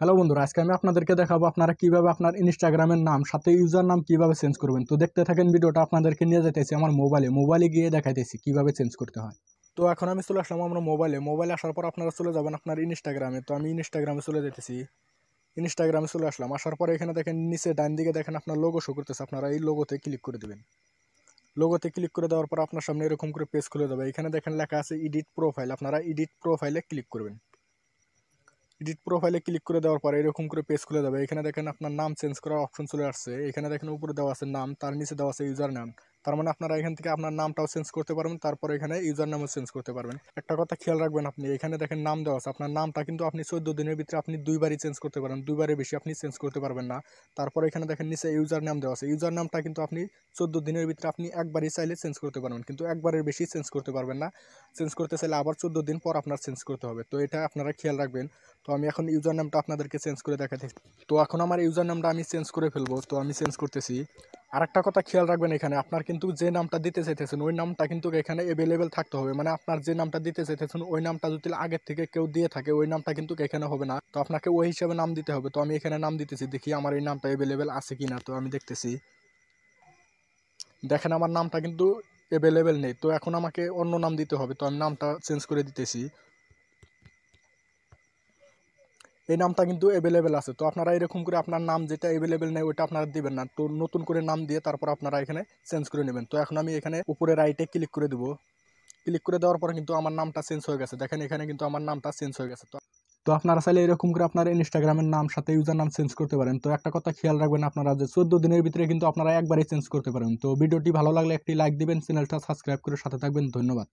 hello বন্ধুরা আজকে আমি আপনাদেরকে দেখাবো আপনারা কিভাবে আপনার ইনস্টাগ্রামের নাম সাথে ইউজার নাম কিভাবে চেঞ্জ করবেন তো দেখতে থাকেন ভিডিওটা আপনাদেরকে নিয়ে যেতেছি আমার মোবাইলে মোবাইলে গিয়ে দেখাইতেছি কিভাবে চেঞ্জ করতে হয় তো এখন আমি চলে আসলাম আমরা মোবাইলে মোবাইলে আসার পর আপনারা চলে যাবেন আপনার ইনস্টাগ্রামে তো আমি ইনস্টাগ্রামে চলে যেতেছি ইনস্টাগ্রামে চলে আসলাম আসার পর এখানে দেখেন নিচে ডান দিকে দেখেন আপনার লোগো শো করতেছে আপনারা এই লোগোতে ক্লিক করে দেবেন লোগোতে ক্লিক করে দেওয়ার পর আপনার সামনে এরকম করে পেজ খুলে দেবে এখানে দেখেন লেখা আছে এডিট প্রোফাইল আপনারা এডিট প্রোফাইলে ক্লিক করবেন এডিট প্রোফাইলে ক্লিক করে দেওয়ার পরে এরকম করে পেজ খুলে দেবে এখানে দেখেন আপনার নাম চেঞ্জ করার অপশন চলে আসছে এখানে দেখেন উপরে দেওয়া আছে নাম তার নিচে দেওয়া আছে ইউজার নাম তার মানে আপনারা এখান থেকে আপনার নামটাও চেঞ্জ করতে পারবেন তারপর এখানে ইউজার নামও চেঞ্জ করতে পারবেন একটা কথা খেয়াল রাখবেন আপনি এখানে দেখেন নাম দেওয়া আছে আপনার নামটা কিন্তু আপনি চোদ্দ দিনের ভিতরে আপনি দুইবারই চেঞ্জ করতে পারেন দুইবারের বেশি আপনি চেঞ্জ করতে পারবেন না তারপর এখানে দেখেন নিচে ইউজার নাম দেওয়া আছে ইউজার নামটা কিন্তু আপনি চোদ্দ দিনের ভিতরে আপনি একবারই চাইলে চেঞ্জ করতে পারবেন কিন্তু একবারের বেশি চেঞ্জ করতে পারবেন না চেঞ্জ করতে চাইলে আবার চোদ্দ দিন পর আপনার চেঞ্জ করতে হবে তো এটা আপনারা খেয়াল রাখবেন তো আমি এখন ইউজার নামটা আপনাদেরকে চেঞ্জ করে দেখাতে তো এখন আমার ইউজার নামটা আমি চেঞ্জ করে ফেলবো তো আমি চেঞ্জ করতেছি আর একটা কথা খেয়াল রাখবেন এখানে আপনার কিন্তু যে নামটা দিতে চাইতেছেন ওই নামটা কিন্তু এখানে অ্যাভেলেবেল থাকতে হবে মানে আপনার যে নামটা দিতে চাইতেছেন ওই নামটা যদি আগের থেকে কেউ দিয়ে থাকে ওই নামটা কিন্তু এখানে হবে না তো আপনাকে ওই হিসাবে নাম দিতে হবে তো আমি এখানে নাম দিতেছি দেখি আমার এই নামটা অ্যাভেলেবেল আছে কি না তো আমি দেখতেছি দেখেন আমার নামটা কিন্তু অ্যাভেলেবেল নেই তো এখন আমাকে অন্য নাম দিতে হবে তো আমি নামটা চেঞ্জ করে দিতেছি এই নামটা কিন্তু অ্যাভেলেবেল আছে তো আপনারা এরকম করে আপনার নাম যেটা অ্যাভেলেবেল নেই ওইটা আপনারা দিবেন না তো নতুন করে নাম দিয়ে তারপর আপনারা এখানে চেঞ্জ করে নেবেন তো এখন আমি এখানে উপরে রাইটে ক্লিক করে দেবো ক্লিক করে দেওয়ার পর কিন্তু আমার নামটা চেঞ্জ হয়ে গেছে দেখেন এখানে কিন্তু আমার নামটা চেঞ্জ হয়ে গেছে তো তো আপনারা চাইলে এরকম করে আপনার ইনস্টাগ্রামের নাম সাথে ইউজার নাম চেঞ্জ করতে পারেন তো একটা কথা খেয়াল রাখবেন আপনারা যে চোদ্দ দিনের ভিতরে কিন্তু আপনারা একবারই চেঞ্জ করতে পারেন তো ভিডিওটি ভালো লাগলে একটি লাইক দিবেন চ্যানেলটা সাবস্ক্রাইব করে সাথে থাকবেন ধন্যবাদ